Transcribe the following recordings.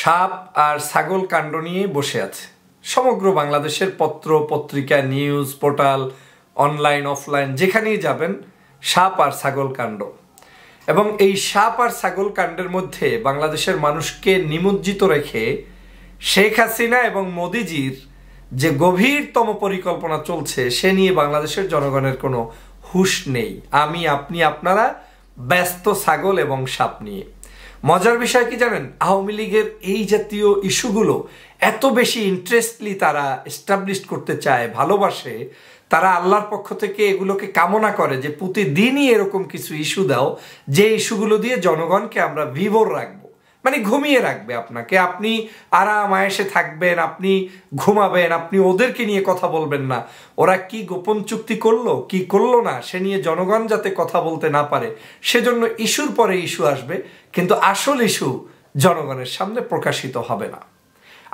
সাপ আর ছাগল কাণ্ড নিয়ে বসে আছে সমগ্র বাংলাদেশের পত্র পত্রিকা নিউজ পোর্টাল অনলাইন অফলাইন যেখানেই যাবেন সাপ আর ছাগল কাণ্ড এবং এই সাপ আর ছাগল কাণ্ডের মধ্যে বাংলাদেশের মানুষকে নিমজ্জিত রেখে শেখ হাসিনা এবং মোদিজির যে গভীরতম পরিকল্পনা চলছে সে নিয়ে বাংলাদেশের জনগণের কোনো হুশ নেই আমি আপনি আপনারা ব্যস্ত ছাগল এবং সাপ নিয়ে মজার বিষয় কি জানেন আওয়ামী লীগের এই জাতীয় ইস্যুগুলো এত বেশি ইন্টারেস্টলি তারা এস্টাবলিশ করতে চায় ভালোবাসে তারা আল্লাহর পক্ষ থেকে এগুলোকে কামনা করে যে প্রতিদিনই এরকম কিছু ইস্যু দাও যে ইস্যুগুলো দিয়ে জনগণকে আমরা বিবর রাখবো মানে ঘুমিয়ে রাখবে আপনাকে আপনি আরাম আয়েসে থাকবেন আপনি ঘুমাবেন আপনি ওদেরকে নিয়ে কথা বলবেন না ওরা কি গোপন চুক্তি করলো কি করলো না সে নিয়ে জনগণ যাতে কথা বলতে না পারে সেজন্য ইস্যুর পরে ইস্যু আসবে কিন্তু আসল ইস্যু জনগণের সামনে প্রকাশিত হবে না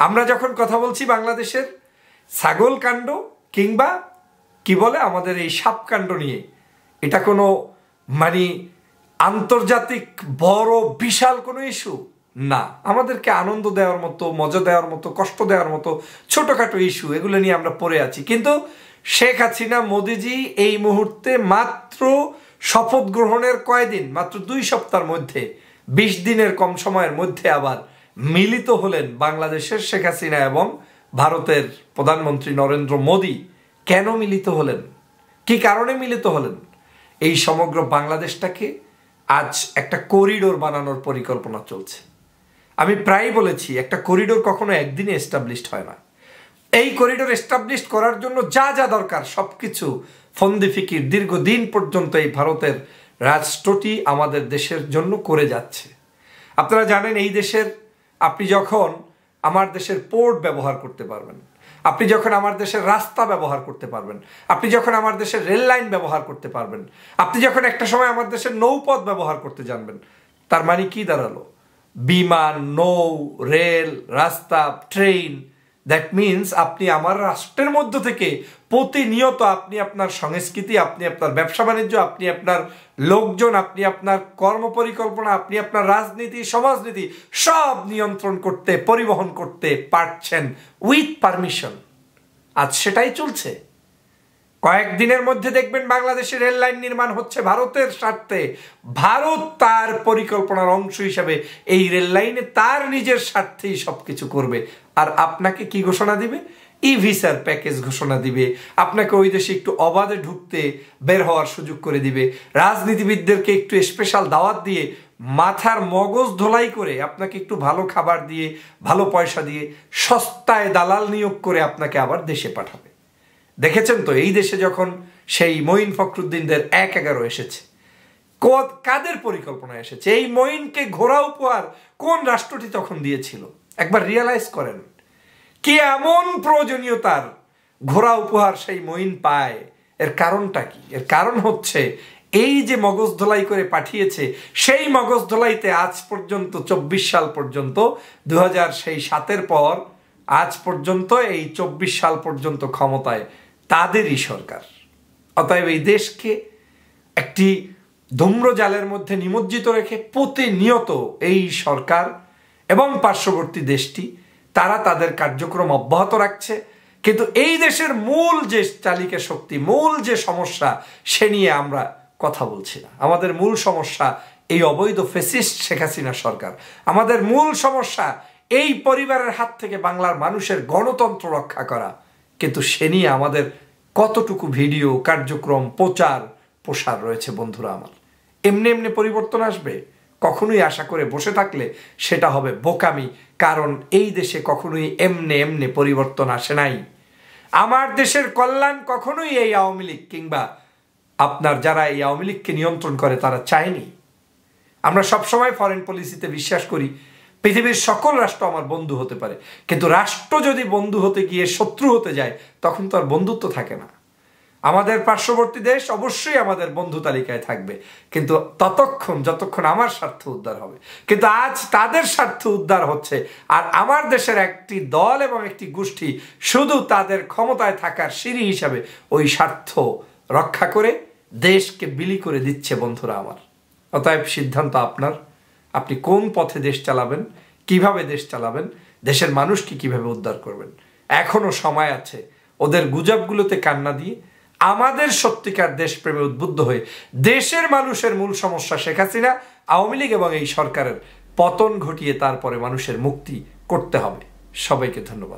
আমরা যখন কথা বলছি বাংলাদেশের ছাগল কাণ্ড কিংবা কি বলে আমাদের এই সাপ কাণ্ড নিয়ে এটা কোনো মানে আন্তর্জাতিক বড় বিশাল কোনো ইস্যু না আমাদেরকে আনন্দ দেওয়ার মতো মজা দেওয়ার মতো কষ্ট দেওয়ার মতো ছোটোখাটো ইস্যু এগুলো নিয়ে আমরা পড়ে আছি কিন্তু শেখ হাসিনা মোদিজি এই মুহূর্তে মাত্র শপথ গ্রহণের কয়দিন মাত্র দুই সপ্তাহের মধ্যে বিশ দিনের কম সময়ের মধ্যে আবার মিলিত হলেন বাংলাদেশের শেখ হাসিনা এবং ভারতের প্রধানমন্ত্রী নরেন্দ্র মোদী কেন মিলিত হলেন কি কারণে মিলিত হলেন এই সমগ্র বাংলাদেশটাকে আজ একটা করিডোর বানানোর পরিকল্পনা চলছে আমি প্রায়ই বলেছি একটা করিডোর কখনো একদিনে এস্টাবলিশড হয় না এই করিডোর এস্টাবলিশড করার জন্য যা যা দরকার সব কিছু ফন্দি ফিকির দীর্ঘদিন পর্যন্ত এই ভারতের রাষ্ট্রটি আমাদের দেশের জন্য করে যাচ্ছে আপনারা জানেন এই দেশের আপনি যখন আমার দেশের পোর্ট ব্যবহার করতে পারবেন আপনি যখন আমার দেশের রাস্তা ব্যবহার করতে পারবেন আপনি যখন আমার দেশের রেল লাইন ব্যবহার করতে পারবেন আপনি যখন একটা সময় আমার দেশের নৌপথ ব্যবহার করতে জানবেন তার মানে কি দাঁড়ালো বিমান নৌ রেল রাস্তা ট্রেন দ্যাট মিনস আপনি আমার রাষ্ট্রের মধ্য থেকে প্রতিনিয়ত আপনি আপনার সংস্কৃতি আপনি আপনার ব্যবসা বাণিজ্য আপনি আপনার লোকজন আপনি আপনার কর্মপরিকল্পনা আপনি আপনার রাজনীতি সমাজনীতি সব নিয়ন্ত্রণ করতে পরিবহন করতে পারছেন উইথ পারমিশন আজ সেটাই চলছে কয়েকদিনের মধ্যে দেখবেন বাংলাদেশের রেল লাইন নির্মাণ হচ্ছে ভারতের স্বার্থে ভারত তার পরিকল্পনার অংশ হিসাবে এই রেল লাইনে তার নিজের স্বার্থেই সব কিছু করবে আর আপনাকে কি ঘোষণা দিবে ই ভিসার প্যাকেজ ঘোষণা দিবে আপনাকে ওই দেশে একটু অবাধে ঢুকতে বের হওয়ার সুযোগ করে দিবে রাজনীতিবিদদেরকে একটু স্পেশাল দাওয়াত দিয়ে মাথার মগজ ধোলাই করে আপনাকে একটু ভালো খাবার দিয়ে ভালো পয়সা দিয়ে সস্তায় দালাল নিয়োগ করে আপনাকে আবার দেশে পাঠাবে দেখেছেন তো এই দেশে যখন সেই মঈন ফখরুদ্দিনদের এক এগারো এসেছে কদ কাদের পরিকল্পনা এসেছে এই মঈনকে ঘোরা উপহার কোন রাষ্ট্রটি তখন দিয়েছিল একবার রিয়ালাইজ করেন কে এমন প্রয়োজনীয়তার ঘোরা উপহার সেই মঈন পায় এর কারণটা কি এর কারণ হচ্ছে এই যে মগজ ধলাই করে পাঠিয়েছে সেই মগজ ধলাইতে আজ পর্যন্ত চব্বিশ সাল পর্যন্ত দু সেই সাতের পর আজ পর্যন্ত এই চব্বিশ সাল পর্যন্ত ক্ষমতায় তাদেরই সরকার অতএব এই দেশকে একটি ধূম্রজালের মধ্যে নিমজ্জিত রেখে প্রতিনিয়ত এই সরকার এবং পার্শ্ববর্তী দেশটি তারা তাদের কার্যক্রম অব্যাহত রাখছে কিন্তু এই দেশের মূল যে চালিকা শক্তি মূল যে সমস্যা সে নিয়ে আমরা কথা বলছি না আমাদের মূল সমস্যা এই অবৈধ ফেসিস্ট শেখ হাসিনা সরকার আমাদের মূল সমস্যা এই পরিবারের হাত থেকে বাংলার মানুষের গণতন্ত্র রক্ষা করা কিন্তু সে নিয়ে আমাদের কতটুকু ভিডিও কার্যক্রম প্রচার প্রসার রয়েছে বন্ধুরা আমার এমনি এমনি পরিবর্তন আসবে কখনোই আশা করে বসে থাকলে সেটা হবে বোকামি কারণ এই দেশে কখনোই এমনি এমনি পরিবর্তন আসে নাই আমার দেশের কল্যাণ কখনোই এই আওয়ামী লীগ কিংবা আপনার যারা এই আওয়ামী লীগকে নিয়ন্ত্রণ করে তারা চায়নি আমরা সবসময় ফরেন পলিসিতে বিশ্বাস করি পৃথিবীর সকল রাষ্ট্র আমার বন্ধু হতে পারে কিন্তু রাষ্ট্র যদি বন্ধু হতে গিয়ে শত্রু হতে যায় তখন তো আর বন্ধুত্ব থাকে না আমাদের পার্শ্ববর্তী দেশ অবশ্যই আমাদের বন্ধু তালিকায় থাকবে কিন্তু ততক্ষণ যতক্ষণ আমার স্বার্থ উদ্ধার হবে কিন্তু আজ তাদের স্বার্থ উদ্ধার হচ্ছে আর আমার দেশের একটি দল এবং একটি গোষ্ঠী শুধু তাদের ক্ষমতায় থাকার সিঁড়ি হিসাবে ওই স্বার্থ রক্ষা করে দেশকে বিলি করে দিচ্ছে বন্ধুরা আমার অতএব সিদ্ধান্ত আপনার আপনি কোন পথে দেশ চালাবেন কিভাবে দেশ চালাবেন দেশের মানুষকে কিভাবে উদ্ধার করবেন এখনও সময় আছে ওদের গুজবগুলোতে কান্না দিয়ে আমাদের সত্যিকার দেশপ্রেমে উদ্বুদ্ধ হয়ে দেশের মানুষের মূল সমস্যা শেখ হাসিনা আওয়ামী লীগ এবং এই সরকারের পতন ঘটিয়ে তারপরে মানুষের মুক্তি করতে হবে সবাইকে ধন্যবাদ